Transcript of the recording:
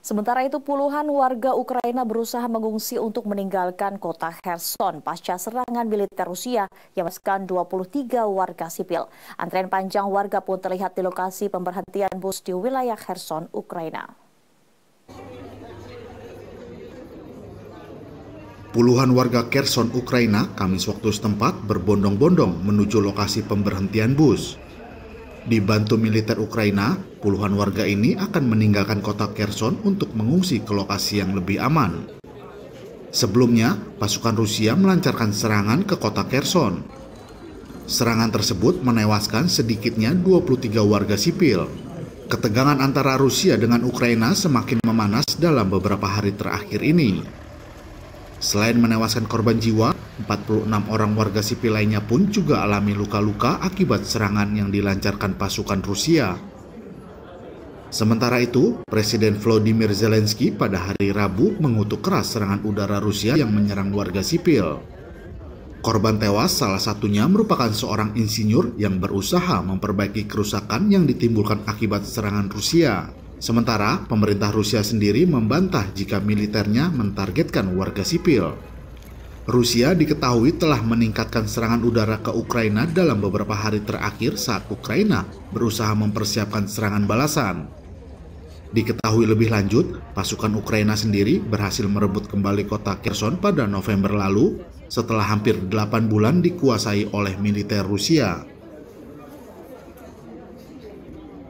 Sementara itu puluhan warga Ukraina berusaha mengungsi untuk meninggalkan kota Kherson pasca serangan militer Rusia yang menewaskan 23 warga sipil. Antrean panjang warga pun terlihat di lokasi pemberhentian bus di wilayah Kherson, Ukraina. Puluhan warga Kherson, Ukraina, Kamis waktu setempat berbondong-bondong menuju lokasi pemberhentian bus. Dibantu militer Ukraina, puluhan warga ini akan meninggalkan kota Kherson untuk mengungsi ke lokasi yang lebih aman. Sebelumnya, pasukan Rusia melancarkan serangan ke kota Kherson. Serangan tersebut menewaskan sedikitnya 23 warga sipil. Ketegangan antara Rusia dengan Ukraina semakin memanas dalam beberapa hari terakhir ini. Selain menewaskan korban jiwa, 46 orang warga sipil lainnya pun juga alami luka-luka akibat serangan yang dilancarkan pasukan Rusia. Sementara itu, Presiden Vladimir Zelensky pada hari Rabu mengutuk keras serangan udara Rusia yang menyerang warga sipil. Korban tewas salah satunya merupakan seorang insinyur yang berusaha memperbaiki kerusakan yang ditimbulkan akibat serangan Rusia. Sementara, pemerintah Rusia sendiri membantah jika militernya mentargetkan warga sipil. Rusia diketahui telah meningkatkan serangan udara ke Ukraina dalam beberapa hari terakhir saat Ukraina berusaha mempersiapkan serangan balasan. Diketahui lebih lanjut, pasukan Ukraina sendiri berhasil merebut kembali kota Kherson pada November lalu setelah hampir 8 bulan dikuasai oleh militer Rusia.